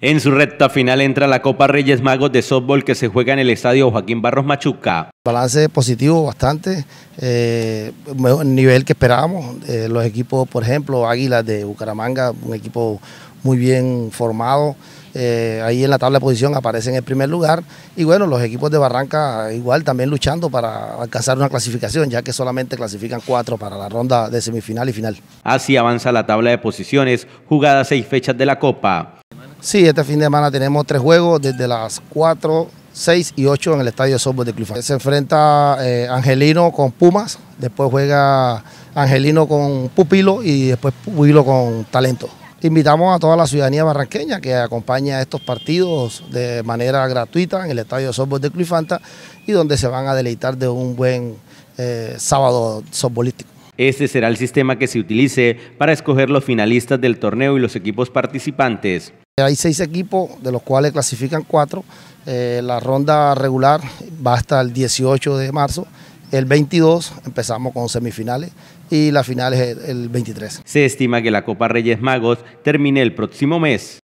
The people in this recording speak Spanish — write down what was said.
En su recta final entra la Copa Reyes Magos de softball que se juega en el estadio Joaquín Barros Machuca. Balance positivo bastante, eh, nivel que esperábamos. Eh, los equipos, por ejemplo, Águilas de Bucaramanga, un equipo muy bien formado. Eh, ahí en la tabla de posición aparece en el primer lugar. Y bueno, los equipos de Barranca igual también luchando para alcanzar una clasificación, ya que solamente clasifican cuatro para la ronda de semifinal y final. Así avanza la tabla de posiciones, jugadas seis fechas de la Copa. Sí, este fin de semana tenemos tres juegos desde las 4, 6 y 8 en el Estadio de de Clifanta. Se enfrenta eh, Angelino con Pumas, después juega Angelino con Pupilo y después Pupilo con Talento. Invitamos a toda la ciudadanía barranqueña que acompaña estos partidos de manera gratuita en el Estadio de de Clifanta y donde se van a deleitar de un buen eh, sábado softbolístico. Este será el sistema que se utilice para escoger los finalistas del torneo y los equipos participantes. Hay seis equipos, de los cuales clasifican cuatro. Eh, la ronda regular va hasta el 18 de marzo. El 22 empezamos con semifinales y la final es el 23. Se estima que la Copa Reyes Magos termine el próximo mes.